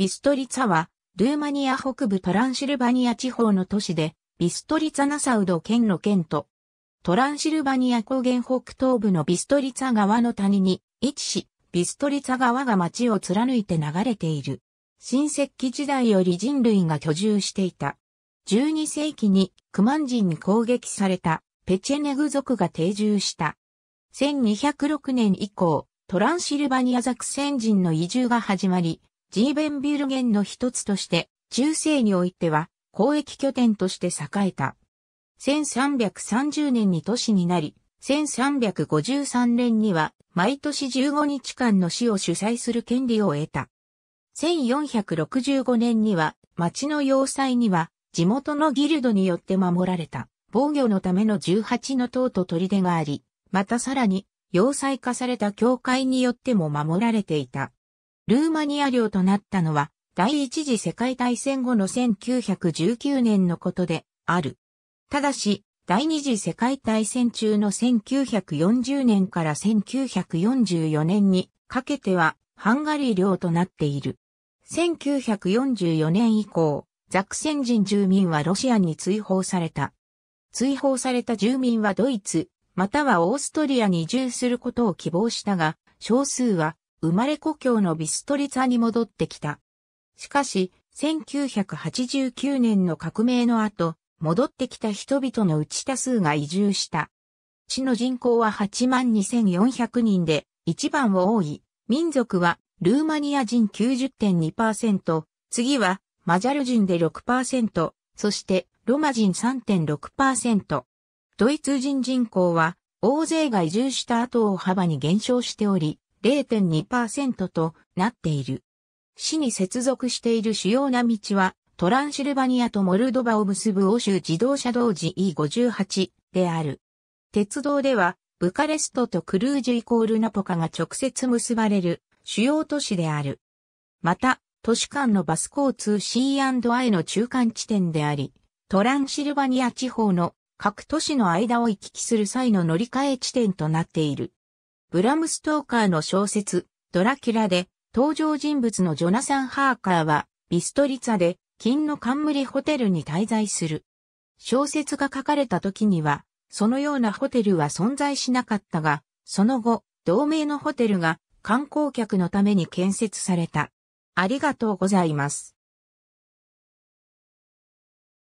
ビストリツァは、ルーマニア北部トランシルバニア地方の都市で、ビストリツァナサウド県の県と、トランシルバニア高原北東部のビストリツァ川の谷に位置し、ビストリツァ川が町を貫いて流れている。新石器時代より人類が居住していた。12世紀にクマン人に攻撃されたペチェネグ族が定住した。1206年以降、トランシルバニアザクセン人の移住が始まり、ジーベンビュルゲンの一つとして、中世においては交易拠点として栄えた。1330年に都市になり、1353年には毎年15日間の市を主催する権利を得た。1465年には町の要塞には地元のギルドによって守られた防御のための18の塔と砦があり、またさらに要塞化された教会によっても守られていた。ルーマニア領となったのは、第一次世界大戦後の1919年のことである。ただし、第二次世界大戦中の1940年から1944年にかけてはハンガリー領となっている。1944年以降、ザクセン人住民はロシアに追放された。追放された住民はドイツ、またはオーストリアに移住することを希望したが、少数は生まれ故郷のビストリツァに戻ってきた。しかし、1989年の革命の後、戻ってきた人々のうち多数が移住した。市の人口は8万2400人で、一番を多い。民族は、ルーマニア人90.2%、次は、マジャル人で6%、そして、ロマ人3.6%。ドイツ人人口は、大勢が移住した後を幅に減少しており、0.2%となっている。市に接続している主要な道は、トランシルバニアとモルドバを結ぶ欧州自動車道時 E58 である。鉄道では、ブカレストとクルージュイコールナポカが直接結ばれる主要都市である。また、都市間のバス交通 C&I の中間地点であり、トランシルバニア地方の各都市の間を行き来する際の乗り換え地点となっている。ブラム・ストーカーの小説、ドラキュラで、登場人物のジョナサン・ハーカーは、ビストリツァで、金の冠ホテルに滞在する。小説が書かれた時には、そのようなホテルは存在しなかったが、その後、同名のホテルが観光客のために建設された。ありがとうございます。